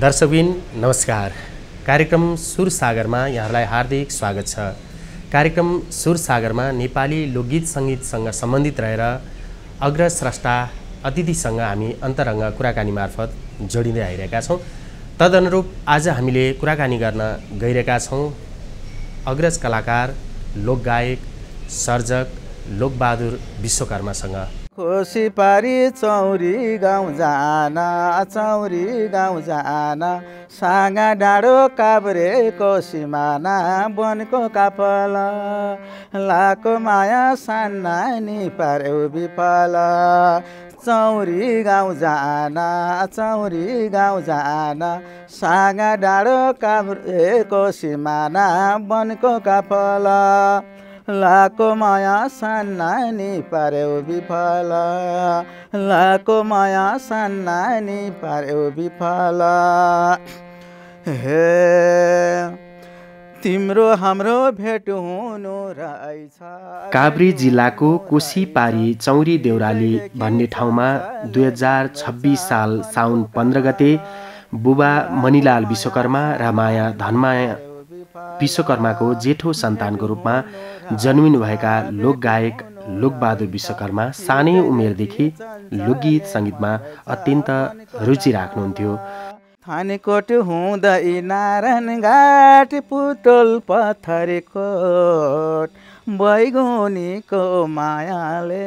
दर्शकबिन नमस्कार कार्यक्रम सुरसागरमा यहाँहरूलाई हार्दिक स्वागत छ कार्यक्रम सुरसागरमा नेपाली लोकगीत सङ्गीतसँग सम्बन्धित रहेर अग्र अग्रस्रष्टा अतिथिसँग हामी अन्तरङ्ग कुराकानी मार्फत जोडिँदै आइरहेका छौँ तदनुरूप आज हामीले कुराकानी गर्न गइरहेका छौँ अग्रज कलाकार लोकगायक सर्जक लोकबहादुर विश्वकर्मासँग खुसी पारी चौरी गाउँ जान चौरी गाउँ जान साँगा डाँडो काभ्रे माना बनको कापल लाको माया साना नि पार्यो बिपल चौरी गाउँ जान चौरी गाउँ जान साँगा डाँडो काभ्रे माना बनको कापल लाको माया नि पारेउ विफल लाको माया नि पारेउ विफल हे तिम्रो हाम्रो भेट हुनु रहेछ काभ्री जिल्लाको कोशी पारी चौरी देउराली भन्ने ठाउँमा दुई हजार छब्बिस साल साउन पन्ध्र गते बुबा मणिलाल विश्वकर्मा र माया धनमाया विश्वकर्माको जेठो सन्तानको रूपमा जन्मिनुभएका लोकगायक लोकबहादुर विश्वकर्मा सानै उमेरदेखि लोकगीत सङ्गीतमा अत्यन्त रुचि राख्नुहुन्थ्यो थानकोट हुँदै नारायण पुटोल पथरेकोट बैगुनीको मायाले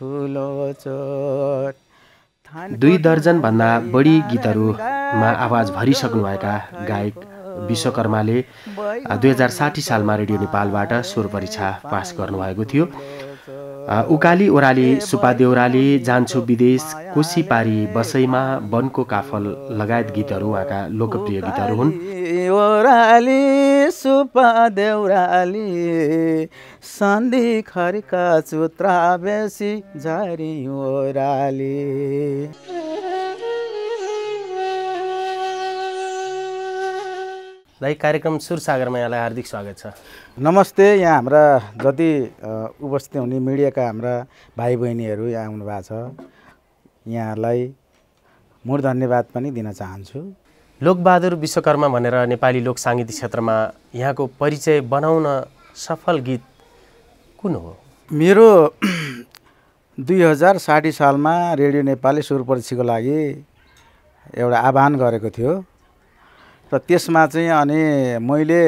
ठुलो चोट दुई दर्जनभन्दा बढी गीतहरूमा आवाज भरिसक्नुभएका गायक विश्वकर्माले दुई हजार साठी सालमा रेडियो नेपालबाट स्वर परीक्षा पास गर्नुभएको थियो उकाली ओराली सुपा देउराली जान्छु विदेश कोसी पारी बसैमा वनको काफल लगायत गीतहरू उहाँका लोकप्रिय गीतहरू हुन् सुपा देउराली सन्धि दाई कार्यक्रम सुरसागरमा यहाँलाई हार्दिक स्वागत छ नमस्ते यहाँ हाम्रा जति उपस्थित हुने मिडियाका हाम्रा भाइ बहिनीहरू यहाँ भएको छ यहाँलाई म धन्यवाद पनि दिन चाहन्छु लोकबहादुर विश्वकर्मा भनेर नेपाली लोक साङ्गीतिक क्षेत्रमा यहाँको परिचय बनाउन सफल गीत कुन हो मेरो दुई हजार साठी सालमा रेडियो नेपालले सुरपरीक्षीको लागि एउटा आह्वान गरेको थियो र त्यसमा चाहिँ अनि मैले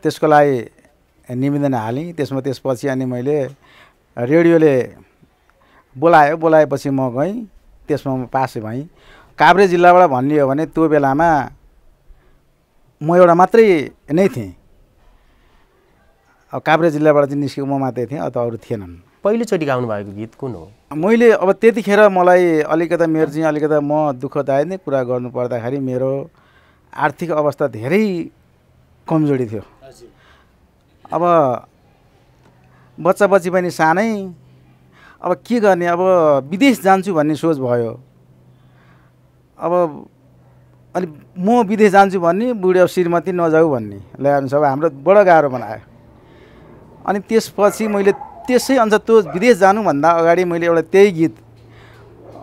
त्यसको लागि निवेदन हालेँ त्यसमा त्यसपछि अनि मैले रेडियोले बोलायो बोलाएपछि म गएँ त्यसमा म पास भएँ काभ्रे जिल्लाबाट भन्ने हो भने त्यो बेलामा म एउटा मात्रै नै थिएँ काभ्रे जिल्लाबाट चाहिँ निस्केको म मात्रै थिएँ अथवा अरू थिएनन् पहिलोचोटि गाउनु भएको गीत कुन हो मैले अब त्यतिखेर मलाई अलिकता मेरो चाहिँ अलिकता म दुःखदायक नै कुरा गर्नु मेरो आर्थिक अवस्था धेरै कमजोरी थियो अब बच्चा बच्ची पनि सानै अब के गर्ने अब विदेश जान्छु भन्ने सोच भयो अब अनि म विदेश जान्छु भन्ने बुढी अब श्रीमती नजाऊ भन्ने ल्याउनु सब हाम्रो बडो गाह्रो बनायो अनि त्यसपछि मैले त्यसै अनुसार त्यो विदेश जानुभन्दा अगाडि मैले एउटा त्यही गीत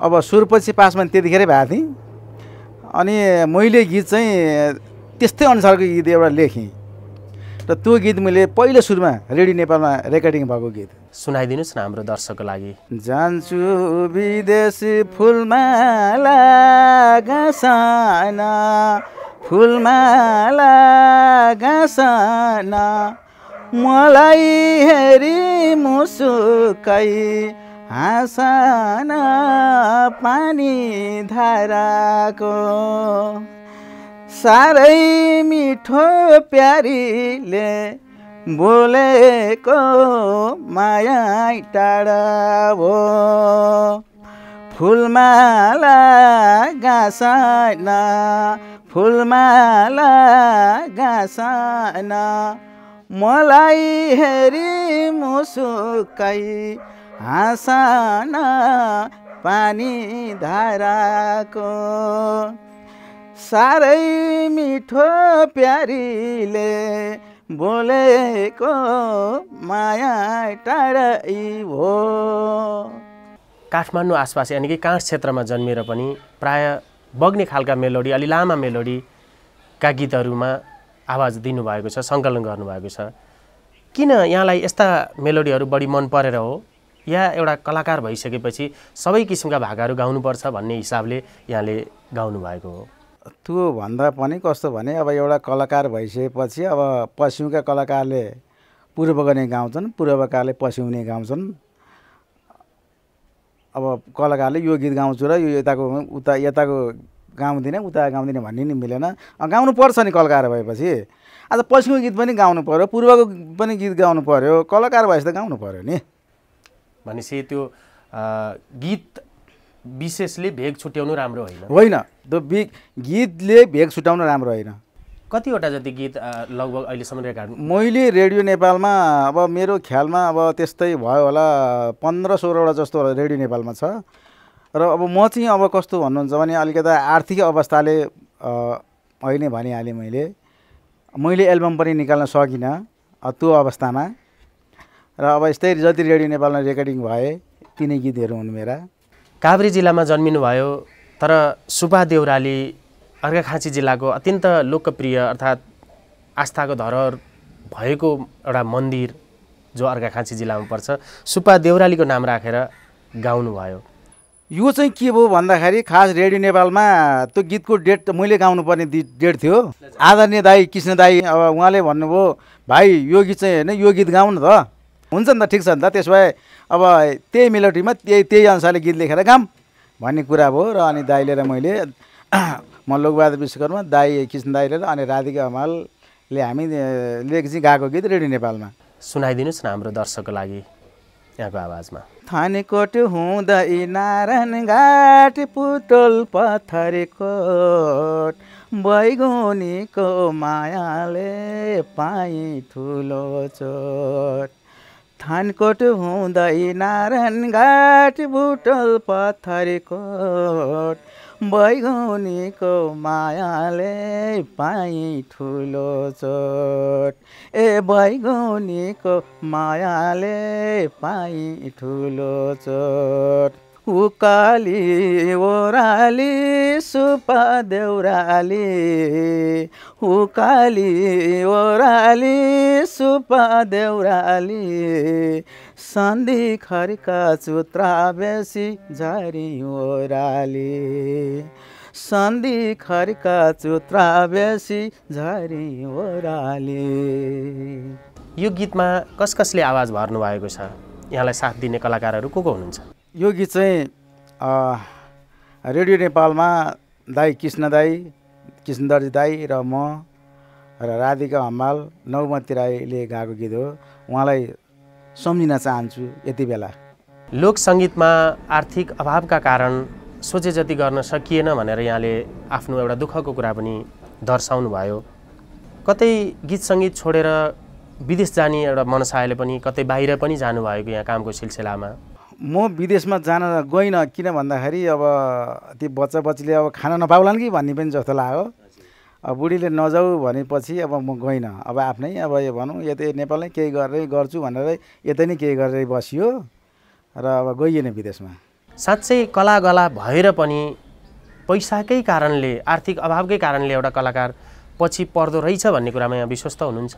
अब सुरपछि पास त्यतिखेरै भएको थिएँ अनि मैले गीत चाहिँ त्यस्तै अनुसारको गीत एउटा लेखेँ र त्यो गीत मैले पहिलो सुरुमा रेडियो नेपालमा रेकर्डिङ भएको गीत सुनाइदिनुहोस् न हाम्रो दर्शकको लागि जान्छु विदेश फुलमाला फुलमाला मलाई हेरी मुसुकै हाँसन पानी धाराको साह्रै मिठो प्यारीले बोलेको माया टाढा हो फुलमाला गासन फुलमाला गासन मलाई हेरी मुसुकै हाँसाना पानी धाराको साह्रै मिठो प्यारीले बोलेको माया टाढै हो काठमाडौँ आसपास यानि कि काँस क्षेत्रमा जन्मिएर पनि प्राय बग्ने खालका मेलोडी अलि लामा मेलोडीका गीतहरूमा आवाज दिनुभएको छ सङ्कलन गर्नुभएको छ किन यहाँलाई यस्ता मेलोडीहरू बढी मन परेर हो या एउटा कलाकार भइसकेपछि सबै किसिमका भागाहरू गाउनुपर्छ भन्ने हिसाबले यहाँले गाउनुभएको हो त्यो भन्दा पनि कस्तो भने अब एउटा कलाकार भइसकेपछि अब पश्चिमका कलाकारले पूर्व गर्ने गाउँछन् पूर्वकारले पस्याउने गाउँछन् अब कलाकारले यो गीत गाउँछु र यो यताको उता यताको गाउँदिनँ उता गाउँदिनँ भन्ने नि मिलेन गाउनु पर्छ नि कलाकार भएपछि आज पछिको गीत पनि गाउनु पऱ्यो पूर्वको पनि गीत गाउनु पऱ्यो कलाकार भएपछि त गाउनु पऱ्यो नि भनेपछि त्यो गीत विशेषले भेग छुट्याउनु राम्रो होइन होइन त्यो बि गीतले भेग छुट्याउनु राम्रो होइन कतिवटा जति गीत लगभग अहिलेसम्म रेकर्ड मैले रेडियो नेपालमा अब मेरो ख्यालमा अब त्यस्तै भयो होला पन्ध्र सोह्रवटा जस्तो रेडियो नेपालमा छ र अब म चाहिँ अब कस्तो भन्नुहुन्छ भने अलिकता आर्थिक अवस्थाले अहिले भनिहालेँ मैले मैले एल्बम पनि निकाल्न सकिनँ त्यो अवस्थामा र अब यस्तै जति रेडियो नेपालमा रेकर्डिङ भए तिनै गीतहरू हुन् मेरा काभ्रे जिल्लामा जन्मिनुभयो तर सुपा देउराली अर्घाखाँची जिल्लाको अत्यन्त लोकप्रिय अर्थात् आस्थाको धरोहर भएको एउटा मन्दिर जो अर्घाखाँची जिल्लामा पर्छ सुपा देउरालीको नाम राखेर गाउनुभयो यो चाहिँ के भयो भन्दाखेरि खास रेडियो नेपालमा त्यो गीतको डेट मैले गाउनुपर्ने डेट थियो आदरणीय दाई कृष्ण दाई अब उहाँले भन्नुभयो भाइ यो गीत चाहिँ होइन यो गीत गाउँ त हुन्छ नि त ठिक छ नि त त्यसो भए अब त्यही मेलोडीमा त्यही त्यही अनुसारले गीत लेखेर गाउँ भन्ने कुरा भयो र अनि दाई लिएर मैले म लोकबहादुर विश्वकर्मा दाई कृष्ण दाई लिएर अनि राधिका हमालले हामीले चाहिँ गाएको गीत रेडियो नेपालमा सुनाइदिनुहोस् न हाम्रो दर्शकको लागि यहाँको आवाजमा थानकोट हुँदै नारायण घाट पुटोल कोट, बैगुनीको मायाले पाइ ठुलो चोट थानकोट हुँदै नारायण घाट बुटोल कोट, बैगुनीको मायाले पाएँ ठुलो चोट ए बैगुनीको मायाले पाएँ ठुलो चोट उकाली ओराली सुपा देउराली उकाली ओराली सुपा देउराली सन्धि खरका चुत्रा बेसी झरी ओराली सन्धि खरका चुत्रा बेसी झरी ओराली यो गीतमा कस कसले आवाज भर्नुभएको छ यहाँलाई साथ दिने कलाकारहरू को को हुनुहुन्छ यो गीत चाहिँ रेडियो नेपालमा दाई कृष्ण दाई कृष्ण दाई र म र राधिका हम्माल नौमती राईले गाएको गीत हो उहाँलाई सम्झिन चाहन्छु यति बेला लोक सङ्गीतमा आर्थिक अभावका कारण सोचे जति गर्न सकिएन भनेर यहाँले आफ्नो एउटा दुःखको कुरा पनि दर्शाउनु भयो कतै गीत सङ्गीत छोडेर विदेश जाने एउटा मनसायले पनि कतै बाहिर पनि जानुभएको यहाँ कामको सिलसिलामा म विदेशमा जान गइनँ किन भन्दाखेरि अब ती बच्चा बच्चीले अब खान नपाउलान् कि भन्ने पनि जस्तो लाग्यो अब बुढीले नजाऊ भनेपछि अब म गइनँ अब आफ्नै अब यो भनौँ यतै नेपालमै केही गरेरै गर्छु भनेर यतै नै केही गरेरै बसियो र अब गइएन विदेशमा साँच्चै कला गला भएर पनि पैसाकै कारणले आर्थिक अभावकै कारणले एउटा कलाकार पछि पर्दो रहेछ भन्ने कुरामा यहाँ विश्वस्त हुनुहुन्छ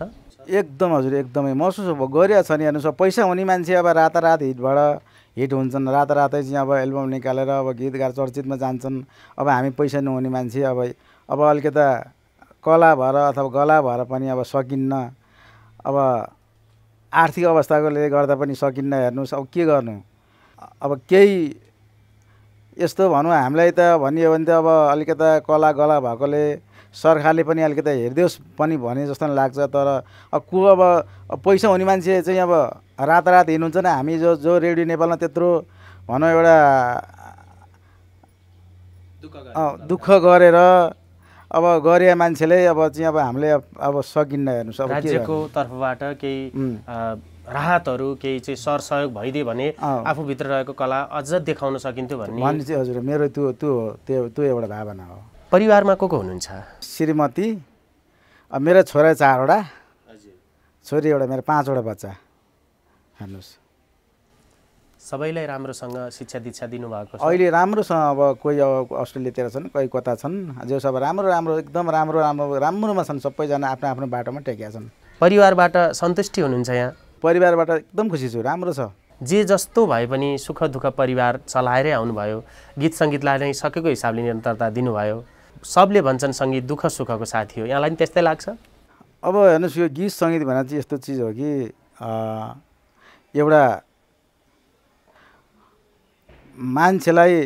एकदम हजुर एकदमै महसुस अब गरिरहेको छ नि हेर्नुहोस् पैसा हुने मान्छे अब रातारात हिटबाट हिट हुन्छन् रातै चाहिँ अब एल्बम निकालेर अब गीत गाएर चर्चितमा जान्छन् अब हामी पैसा नहुने मान्छे अब अब अलिकता कला भएर अथवा गला भएर पनि अब सकिन्न अब आर्थिक अवस्थाकोले गर्दा पनि सकिन्न हेर्नुहोस् अब के गर्नु अब केही यस्तो भनौँ हामीलाई त भनियो भने त अब अलिकता कला गला भएकोले सरकारले पनि अलिकति हेरिदियोस् पनि भने जस्तो लाग्छ तर अब को अब पैसा हुने मान्छे चाहिँ अब रातरात हिँड्नुहुन्छ नि हामी जो जो रेडियो नेपालमा त्यत्रो भनौँ एउटा दुःख गरेर अब गरे मान्छेले अब चाहिँ अब हामीले अब सकिन्न हेर्नुहोस् अब राज्यको तर्फबाट केही राहतहरू केही चाहिँ सरसहयोग भइदियो भने आफूभित्र रहेको कला अझ देखाउन सकिन्थ्यो भन्ने भन्ने चाहिँ हजुर मेरो त्यो त्यो त्यो त्यो एउटा भावना हो परिवारमा को को हुनुहुन्छ श्रीमती मेरो छोरा चारवटा छोरी एउटा मेरो पाँचवटा बच्चा हेर्नुहोस् सबैलाई राम्रोसँग शिक्षा दीक्षा दिनुभएको अहिले राम्रोसँग अब कोही अब अस्ट्रेलियातिर छन् कोही कता छन् जो सब राम्रो राम्रो एकदम राम्रो राम्रो राम्रोमा छन् सबैजना आफ्नो आफ्नो बाटोमा टेकेका छन् परिवारबाट सन्तुष्टि हुनुहुन्छ यहाँ परिवारबाट एकदम खुसी छु राम्रो छ जे जस्तो भए पनि सुख दुःख परिवार चलाएरै आउनुभयो गीत सङ्गीतलाई नै सकेको हिसाबले निरन्तरता दिनुभयो सबले भन्छन् सङ्गीत दुःख सुखको साथी हो यहाँलाई पनि त्यस्तै लाग्छ अब हेर्नुहोस् यो गीत सङ्गीत भनेर चाहिँ यस्तो चिज हो कि एउटा मान्छेलाई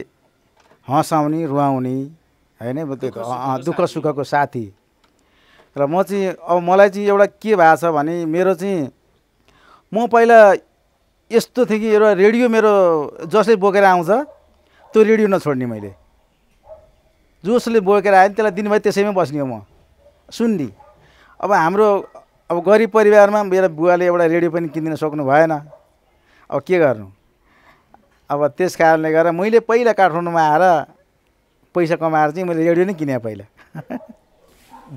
हँसाउने रुवाउने होइन दुःख सुखको साथी र म चाहिँ अब मलाई चाहिँ एउटा के भएको छ भने मेरो चाहिँ म पहिला यस्तो थिएँ कि एउटा रेडियो मेरो जसले बोकेर आउँछ त्यो रेडियो नछोड्ने मैले जसले बोकेर आयो त्यसलाई दिनभरि त्यसैमै बस्ने हो म सुन्ने अब हाम्रो अब गरिब परिवारमा मेरो बुवाले एउटा रेडियो पनि किनिदिन सक्नु भएन अब के गर्नु अब त्यस कारणले गर्दा मैले पहिला काठमाडौँमा आएर पैसा कमाएर चाहिँ मैले रेडियो नै किनेँ पहिला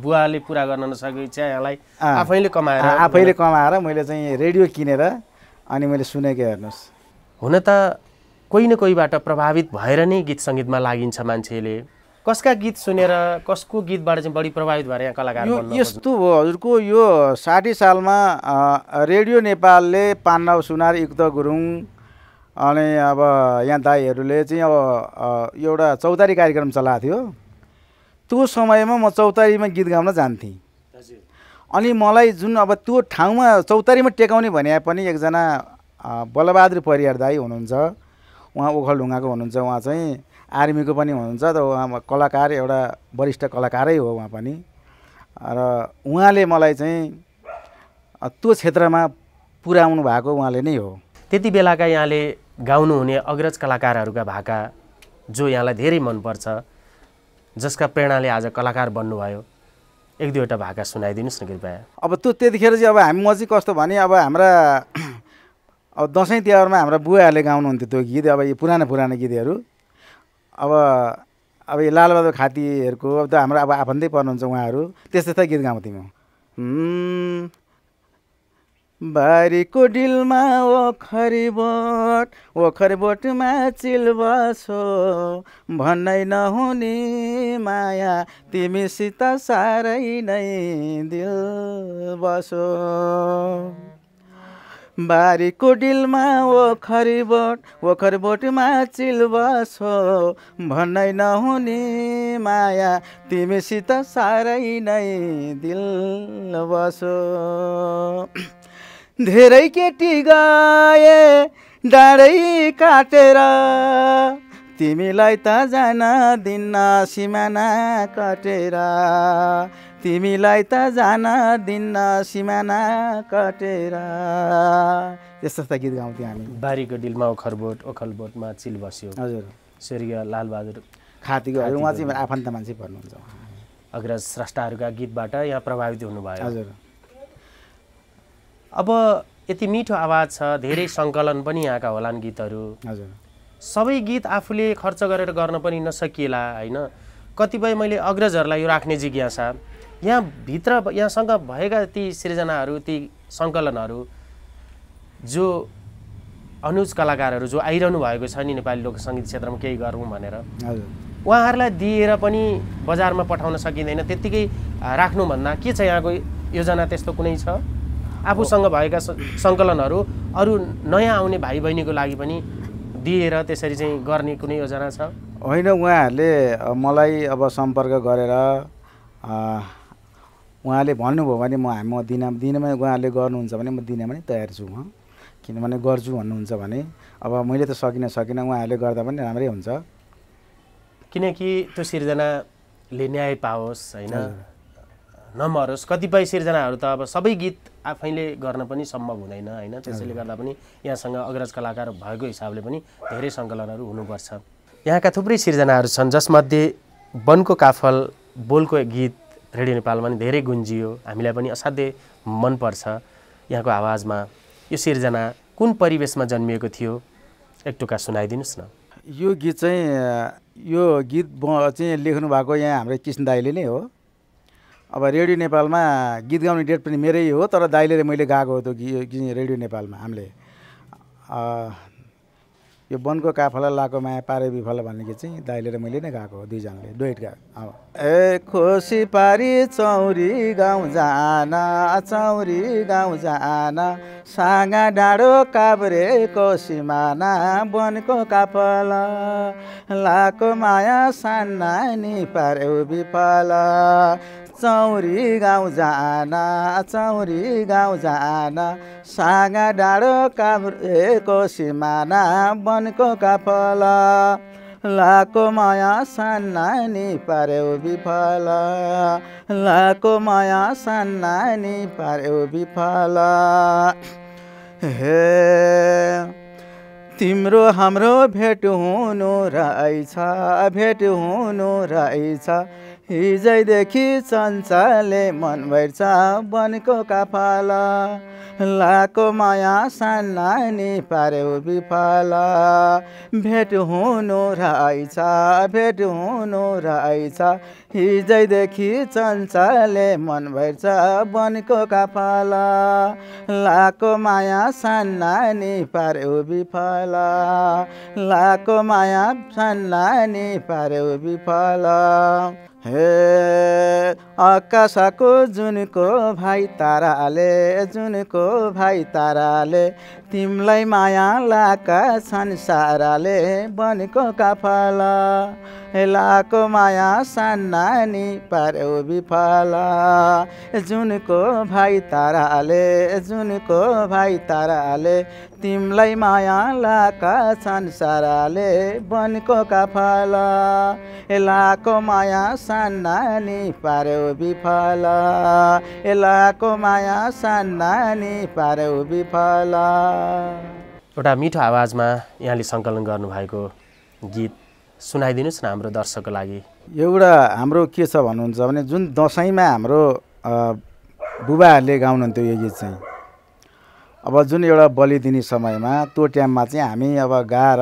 बुवाले पुरा गर्न नसके इच्छा यहाँलाई आफैले कमाएर आफैले कमाएर मैले चाहिँ रेडियो किनेर अनि मैले सुनेको हेर्नुहोस् हुन त कोही न कोहीबाट प्रभावित भएर नै गीत सङ्गीतमा लागिन्छ मान्छेले कसका गीत सुनेर कसको गीतबाट चाहिँ बढी प्रभावित भएर यहाँ कलाकार यस्तो हो हजुरको यो साठी सालमा रेडियो नेपालले पान्नाव सुनार युक्त गुरुङ अनि अब यहाँ दाईहरूले चाहिँ अब एउटा चौतारी कार्यक्रम चलाएको थियो त्यो समयमा म चौतारीमा गीत गाउन जान्थेँ अनि मलाई जुन अब त्यो ठाउँमा चौतारीमा टेकाउने भने पनि एकजना बलबहादुर परियार दाई हुनुहुन्छ उहाँ ओखलढुङ्गाको हुनुहुन्छ उहाँ चाहिँ आर्मीको पनि हुनुहुन्छ त उहाँ कलाकार एउटा वरिष्ठ कलाकारै हो उहाँ पनि र उहाँले मलाई चाहिँ त्यो क्षेत्रमा पुर्याउनु भएको उहाँले नै हो त्यति बेलाका यहाँले गाउनुहुने अग्रज कलाकारहरूका भाका जो यहाँलाई धेरै मनपर्छ जसका प्रेरणाले आज कलाकार बन्नुभयो एक दुईवटा भाका सुनाइदिनुहोस् न कृपया अब त्यो त्यतिखेर चाहिँ अब हामी म चाहिँ कस्तो भने अब हाम्रा अब दसैँ तिहारमा हाम्रा बुवाहरूले गाउनुहुन्थ्यो त्यो गीत अब यो पुरानो पुरानो गीतहरू अब अब यो लालबहादुर खातीहरूको अब त हाम्रो अब आफन्तै पर्नुहुन्छ उहाँहरू त्यस्तै त्यस्तै गीत गाउँ तिमी बारीको डिलमा ओखरी बोट ओखरी बोटमा चिल बसो भन्नै नहुने माया तिमीसित साह्रै नै दिल बसो बारीको डिलमा ओखरी बोट ओखर बोटमा चिलबस हो भन्नै नहुने माया तिमीसित साह्रै नै दिल बसो धेरै केटी गए डाँडै काटेर तिमीलाई त जान दिन्न सिमाना काटेर तिमीलाई त जान दिन्न सिमाना कटेर यस्तो यस्ता गीत गाउँथ्यौँ हामी बारीको डिलमा ओखरबोट ओखलबोटमा चिल बस्यो हजुर स्वर्गीय लालबहादुर खातीको उहाँ चाहिँ आफन्त मान्छे भन्नुहुन्छ अग्रज स्रष्टाहरूका गीतबाट यहाँ प्रभावित हुनुभयो हजुर अब यति मिठो आवाज छ धेरै सङ्कलन पनि यहाँका होलान् गीतहरू हजुर सबै गीत आफूले खर्च गरेर गर्न पनि नसकिएला होइन कतिपय मैले अग्रजहरूलाई यो राख्ने जिज्ञासा यहाँभित्र यहाँसँग भएका ती सिर्जनाहरू ती सङ्कलनहरू जो अनुज कलाकारहरू जो आइरहनु भएको छ नि नेपाली लोक सङ्गीत क्षेत्रमा केही गरौँ भनेर उहाँहरूलाई दिएर पनि बजारमा पठाउन सकिँदैन त्यत्तिकै राख्नुभन्दा के छ यहाँको योजना त्यस्तो कुनै छ आफूसँग भएका सङ्कलनहरू अरू नयाँ आउने भाइ बहिनीको लागि पनि दिएर त्यसरी चाहिँ गर्ने कुनै योजना छ होइन उहाँहरूले मलाई अब सम्पर्क गरेर उहाँले भन्नुभयो भने म हामी म दिन दिनमै उहाँले गर्नुहुन्छ भने म दिनमा नै तयार छु म किनभने गर्छु भन्नुहुन्छ भने अब मैले त सकिनँ सकिनँ उहाँहरूले गर्दा पनि राम्रै हुन्छ किनकि त्यो सिर्जनाले न्याय पाओस् होइन नमरोस् कतिपय सिर्जनाहरू त अब सबै गीत आफैले गर्न पनि सम्भव हुँदैन होइन त्यसैले गर्दा पनि यहाँसँग अग्रज कलाकार भएको हिसाबले पनि धेरै सङ्कलनहरू हुनुपर्छ यहाँका थुप्रै सिर्जनाहरू छन् जसमध्ये वनको काफल बोलको गीत रेडियो नेपालमा नि धेरै गुन्जियो हामीलाई पनि असाध्यै मनपर्छ यहाँको आवाजमा यो सिर्जना कुन परिवेशमा जन्मिएको थियो एक टुक्का सुनाइदिनुहोस् न यो गीत चाहिँ यो गीत चाहिँ लेख्नु भएको यहाँ हाम्रो कृष्ण दाईले नै हो अब रेडियो नेपालमा गीत गाउने डेट पनि मेरै हो तर दाइले मैले गाएको हो त्यो रेडियो नेपालमा हामीले यो वनको काफला लाएको माया पारे विफल भन्ने गीत चाहिँ दाइले र मैले नै गाएको हो दुईजनाले गएको गाएको ए खोसी पारी चौरी गाउँ जान चौरी गाउँ जान साँगा डाँडो काभ्रे माना वनको काफल लाको माया सान्ना नि पार्यो विफल चौरी गाउँ जान चौरी गाउँ जान साँगा डाँडो काभ्रेको सिमाना बनको काफल लाको माया सान्नानी पार्यो विफल लाको माया सान्नानी पार्यो विफल हे तिम्रो हाम्रो भेट हुनु रहेछ भेट हुनु रहेछ हिजैदेखि संसारले मन भर्छ बनको काफल लाको माया सानी पार्यो विफल भेट हुनु रहेछ भेट हुनु रहेछ हिजैदेखि चञ्चले मन भर्छ बनको काफल लाको माया सानी पार्यो विफल लाको माया सानी पार्यो विफल हे आकाशको जुनको भाइ ताराले जुनको भाइ ताराले तिमलाई माया लाका संसाराले बनेको हे लाको माया सानी पार्यो विफल जुनको भाइ ताराले जुनको भाइ ताराले तिमलाई माया लाका संसारले बनको काफल एलाको माया सानानी पार्यो विफल एलाको माया सानानी पार्यो विफल एउटा मिठो आवाजमा यहाँले सङ्कलन गर्नुभएको गीत सुनाइदिनुहोस् न हाम्रो दर्शकको लागि एउटा हाम्रो के छ भन्नुहुन्छ भने जुन दसैँमा हाम्रो बुबाहरूले गाउनुहुन्थ्यो यो गीत चाहिँ अब जुन एउटा बलि दिने समयमा त्यो टाइममा चाहिँ हामी अब गाएर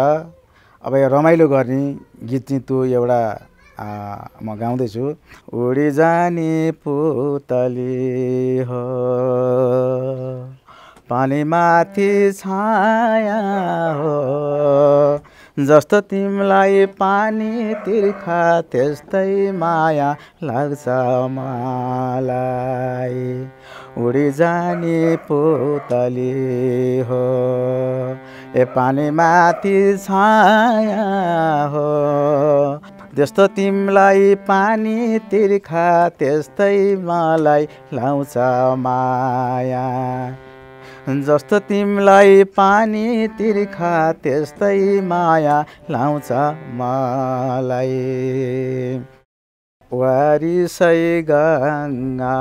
अब यो रमाइलो गर्ने गीत चाहिँ त्यो एउटा म गाउँदैछु उडी जाने पुतली हो पानी माथि छाया हो जस्तो तिमीलाई पानी तिर्खा त्यस्तै माया लाग्छ मलाई उडी जाने पुतली हो ए पानी माथि छाया हो जस्तो तिमीलाई पानी तिर्खा त्यस्तै मलाई लाउँछ माया जस्तो तिमीलाई पानी तिर्खा त्यस्तै माया लाउँछ मलाई पारिसै गङ्गा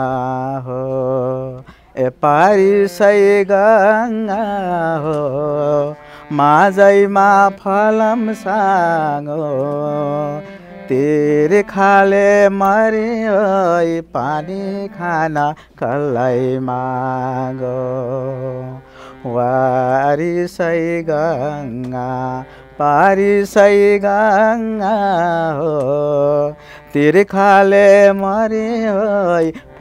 हो ए पारिसै गङ्गा हो माझैमा फलम सागो तेरे खाले मरे पानी खान कलै माग वारिसै गङ्गा पारिसै गङ्गा हो तेरे खाले मरे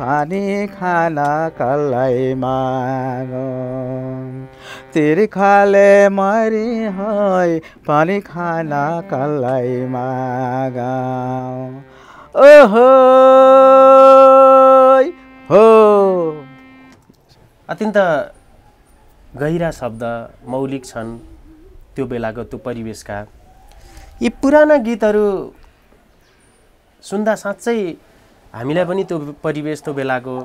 पानी खाना कलै माग तिर खाले मरि है पानी खाना कलै मागाउँ ओहो हो अत्यन्त गहिरा शब्द मौलिक छन् त्यो बेलाको त्यो परिवेशका यी पुराना गीतहरू सुन्दा साँच्चै हामीलाई पनि त्यो परिवेश त्यो बेलाको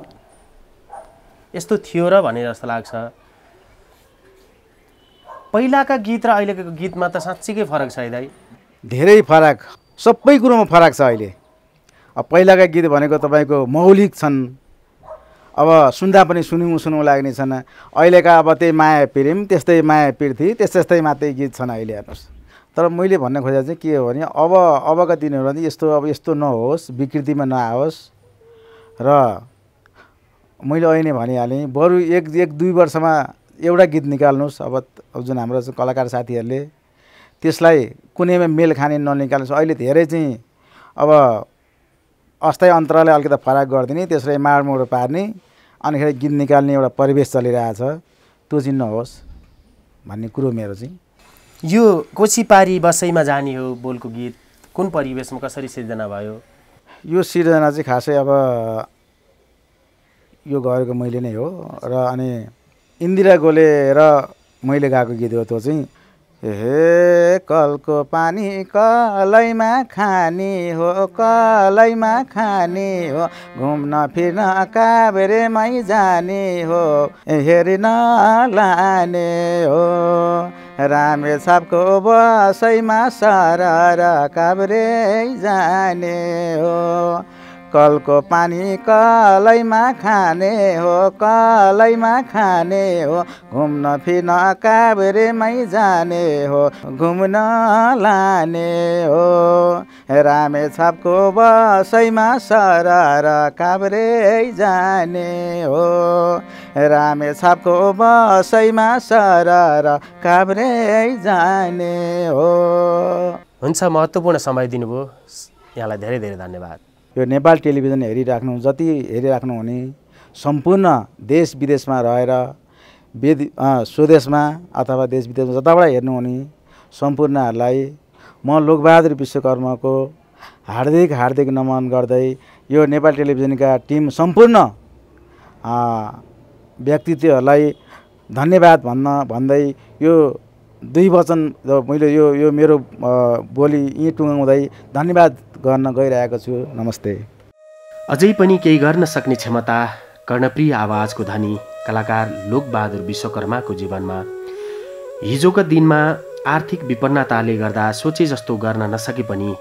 यस्तो थियो र भनेर जस्तो लाग्छ पहिलाका गीत र अहिलेको गीतमा त साँच्चीकै फरक छ दाइ धेरै फरक सबै कुरोमा फरक छ अहिले अब पहिलाका गीत भनेको तपाईँको मौलिक छन् अब सुन्दा पनि सुनौँ सुनौँ लाग्ने छन् अहिलेका अब त्यही माया पिरिम त्यस्तै माया पिर्थी त्यस्तै त्यस्तै मात्रै गीत छन् अहिले हेर्नुहोस् तर मैले भन्न खोजेको चाहिँ के हो भने अब अबका दिनहरूमा यस्तो अब यस्तो नहोस् विकृतिमा नआओस् र मैले अहिले भनिहालेँ बरु एक एक दुई वर्षमा एउटा गीत निकाल्नुहोस् अब जुन हाम्रो कलाकार साथीहरूले त्यसलाई कुनैमा मेल खाने ननिकाल्नुहोस् अहिले धेरै चाहिँ अब अस्थायी अन्तरालाई अलिकति फरक गरिदिने त्यसलाई माडमोड पार्ने अनिखेरि गीत निकाल्ने एउटा परिवेश चलिरहेको छ त्यो चाहिँ नहोस् भन्ने कुरो मेरो चाहिँ यो कोसी पारी बसैमा जाने हो बोलको गीत कुन परिवेशमा कसरी सिर्जना भयो यो सिर्जना चाहिँ खासै अब यो गरेको मैले नै हो र अनि इन्दिरा गोले र मैले गाएको गीत हो त्यो चाहिँ हे कलको पानी कलैमा खाने हो कलैमा खाने हो घुम्न फिर्न काभ्रेमै जाने हो हेर्न लाने हो रामे बसैमा बसैमा सरर काभ्रे जाने हो कलको पानी कलैमा खाने हो कलैमा खाने हो घुम्न फिर्न काभ्रेमै जाने हो घुम्न लाने हो रामेछापको बसैमा सरर काभ्रे जाने हो रामेछापको बसैमा सरर काभ्रे जाने हो हुन्छ महत्त्वपूर्ण समय दिनुभयो यहाँलाई धेरै धेरै धन्यवाद यो नेपाल टेलिभिजन हेरिराख्नु जति हेरिराख्नु हुने सम्पूर्ण देश विदेशमा रहेर वेद स्वदेशमा अथवा देश विदेशमा जताबाट हेर्नुहुने सम्पूर्णहरूलाई म लोकबहादुर विश्वकर्माको हार्दिक हार्दिक नमन गर्दै यो नेपाल टेलिभिजनका टिम सम्पूर्ण व्यक्तित्वहरूलाई धन्यवाद भन्न भन्दै यो दुई वचन मैले यो यो मेरो बोली यहीँ टुङ्गाउँदै धन्यवाद गर्न गइरहेको छु नमस्ते अझै पनि केही गर्न सक्ने क्षमता कर्णप्रिय आवाजको धनी कलाकार लोकबहादुर विश्वकर्माको जीवनमा हिजोका दिनमा आर्थिक विपन्नताले गर्दा सोचे जस्तो गर्न नसके पनि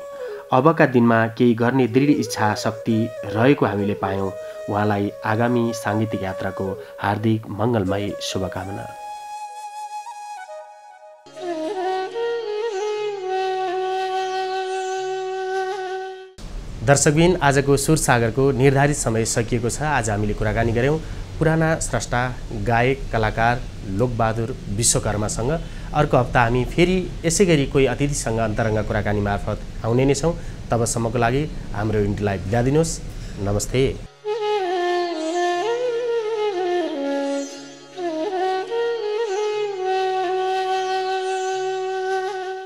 अबका दिनमा केही गर्ने दृढ इच्छा शक्ति रहेको हामीले पायौँ उहाँलाई आगामी साङ्गीतिक यात्राको हार्दिक मङ्गलमय शुभकामना दर्शकबिन आजको सुरसागरको निर्धारित समय सकिएको छ आज हामीले कुराकानी गऱ्यौँ पुराना स्रष्टा गायक कलाकार लोकबहादुर विश्वकर्मासँग अर्को हप्ता हामी फेरि यसै गरी कोही अतिथिसँग अन्तरङ्ग कुराकानी मार्फत आउने नै छौँ तबसम्मको लागि हाम्रो युनिटलाई बिदा दिनुहोस् नमस्ते